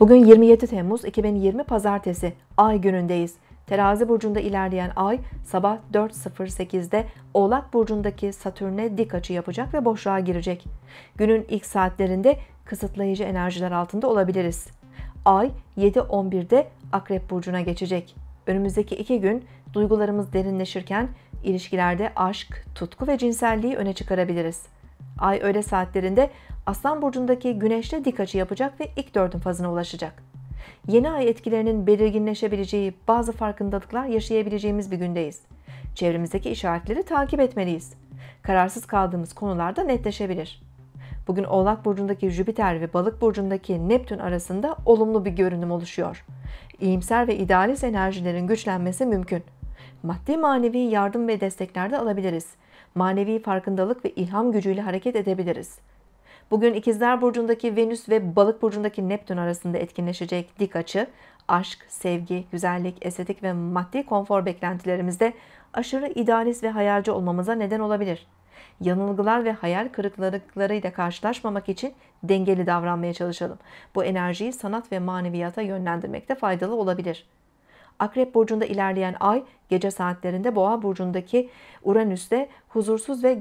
Bugün 27 Temmuz 2020 Pazartesi ay günündeyiz. Terazi burcunda ilerleyen ay sabah 4.08'de Oğlak burcundaki Satürn'e dik açı yapacak ve boşluğa girecek. Günün ilk saatlerinde kısıtlayıcı enerjiler altında olabiliriz. Ay 7.11'de Akrep burcuna geçecek. Önümüzdeki iki gün duygularımız derinleşirken ilişkilerde aşk, tutku ve cinselliği öne çıkarabiliriz. Ay öğle saatlerinde Aslan burcundaki güneşle dik açı yapacak ve ilk dördün fazına ulaşacak. Yeni ay etkilerinin belirginleşebileceği bazı farkındalıklar yaşayabileceğimiz bir gündeyiz. Çevremizdeki işaretleri takip etmeliyiz. Kararsız kaldığımız konularda netleşebilir. Bugün Oğlak burcundaki Jüpiter ve Balık burcundaki Neptün arasında olumlu bir görünüm oluşuyor. İyimser ve idealist enerjilerin güçlenmesi mümkün maddi manevi yardım ve desteklerde alabiliriz. Manevi farkındalık ve ilham gücüyle hareket edebiliriz. Bugün İkizler Burcu'ndaki Venüs ve Balık Burcu'ndaki Neptün arasında etkinleşecek dik açı, aşk, sevgi, güzellik, estetik ve maddi konfor beklentilerimizde aşırı idealist ve hayalci olmamıza neden olabilir. Yanılgılar ve hayal kırıklıklarıyla karşılaşmamak için dengeli davranmaya çalışalım. Bu enerjiyi sanat ve maneviyata yönlendirmekte faydalı olabilir. Akrep burcunda ilerleyen ay gece saatlerinde Boğa burcundaki Uranüs'te huzursuz ve